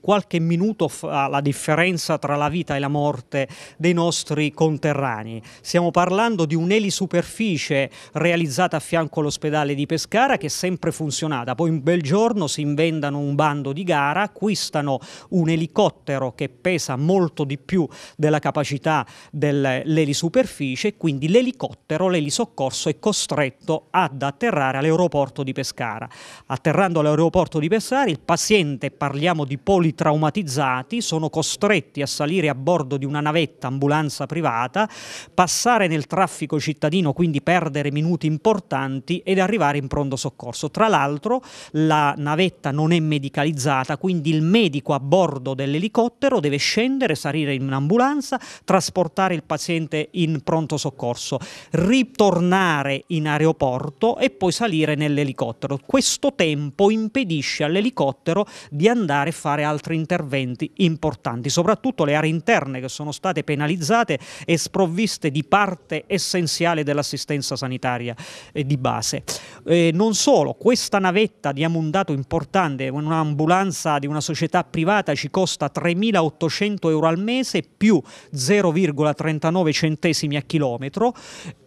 qualche minuto fa la differenza tra la vita e la morte dei nostri conterranei. Stiamo parlando di un'elisuperficie realizzata a fianco all'ospedale di Pescara che è sempre funzionata. Poi un bel giorno si inventano un bando di gara, acquistano un elicottero che pesa molto di più della capacità dell'elisuperficie e quindi l'elicottero, l'elisoccorso è costretto ad atterrare all'aeroporto di Pescara. Atterrando all'aeroporto di Pescara il paziente, parliamo di poli cui traumatizzati sono costretti a salire a bordo di una navetta ambulanza privata, passare nel traffico cittadino, quindi perdere minuti importanti ed arrivare in pronto soccorso. Tra l'altro la navetta non è medicalizzata, quindi il medico a bordo dell'elicottero deve scendere, salire in un'ambulanza, trasportare il paziente in pronto soccorso, ritornare in aeroporto e poi salire nell'elicottero. Questo tempo impedisce all'elicottero di andare a fare altre altri interventi importanti, soprattutto le aree interne che sono state penalizzate e sprovviste di parte essenziale dell'assistenza sanitaria eh, di base. Eh, non solo, questa navetta diamo un dato importante, un'ambulanza di una società privata ci costa 3.800 euro al mese più 0,39 centesimi a chilometro,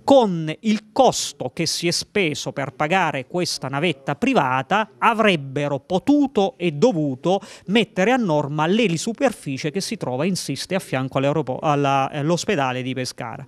con il costo che si è speso per pagare questa navetta privata avrebbero potuto e dovuto mettere a norma l'elisuperficie che si trova, insiste, a fianco eh, all'ospedale di Pescara.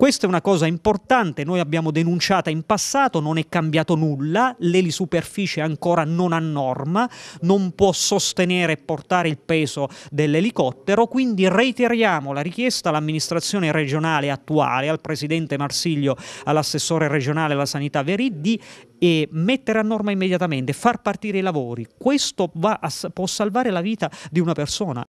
Questa è una cosa importante, noi abbiamo denunciato in passato, non è cambiato nulla, l'elisuperficie è ancora non a norma, non può sostenere e portare il peso dell'elicottero, quindi reiteriamo la richiesta all'amministrazione regionale attuale, al presidente Marsiglio, all'assessore regionale alla sanità Veri, di e mettere a norma immediatamente, far partire i lavori. Questo va a, può salvare la vita di una persona.